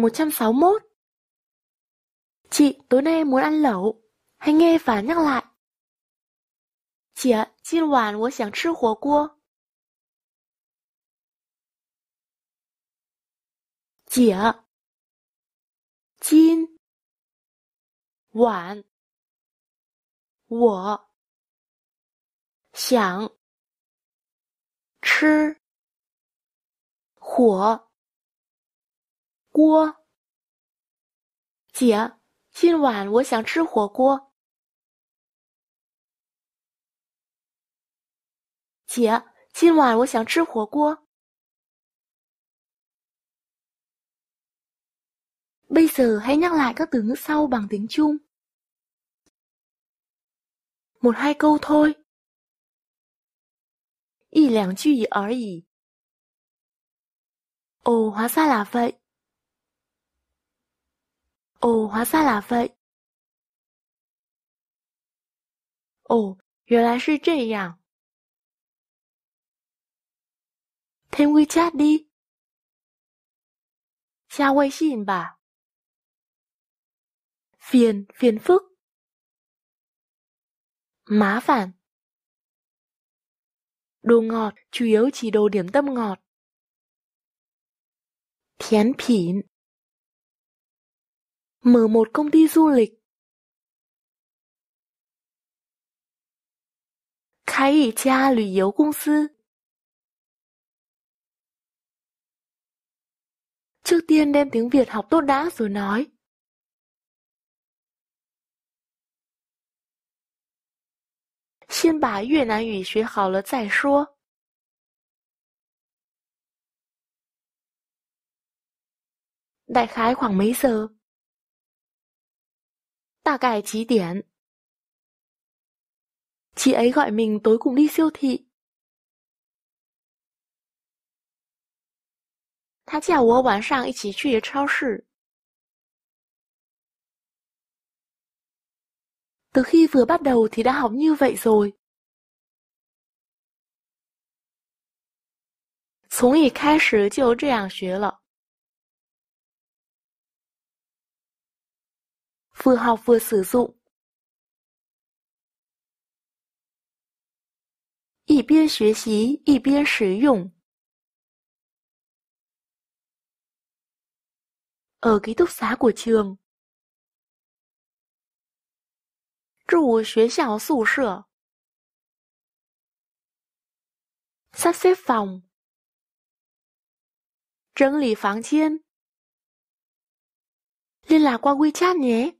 một trăm sáu mốt Chị, tối nay muốn ăn lẩu. Hãy nghe và nhắc lại. Chị ạ, 今晚我想吃火锅. Chị ạ. Jin. Wàn. Wo. Xiang. Chứ. 火锅，姐，今晚我想吃火锅。姐，今晚我想吃火锅。Bây giờ hãy nhắc lại các từ ngữ sau bằng tiếng Trung. Một hai câu thôi。一两句而已。Ồ hóa ra là vậy. Ồ hóa ra là vậy. Ồ, 原来是这样。Thêm chat đi. Xa xin bà. Phiền, phiền phức. Má phản. Đồ ngọt, chủ yếu chỉ đồ điểm tâm ngọt thiến phỉn Mở một công ty du lịch Khai ý cha lưu yếu công sư Trước tiên đem tiếng Việt học tốt đã rồi nói Xin bá Việt đại khái khoảng mấy giờ? chị ấy gọi mình tối cùng đi siêu thị. Từ khi vừa bắt đầu thì đã học như vậy rồi. Từ khi vừa bắt đầu thì đã học như vậy rồi. vừa học vừa sử dụng. 一边学习一边使用。Ở ký túc xá của trường. 住学校宿舍。Sắp xếp phòng. 整理房间。Liên lạc qua WeChat nhé.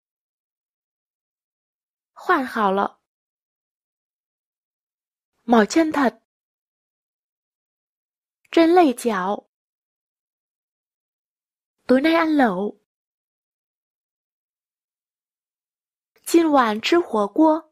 换好了，毛钱他真累脚，得耐按楼。今晚吃火锅。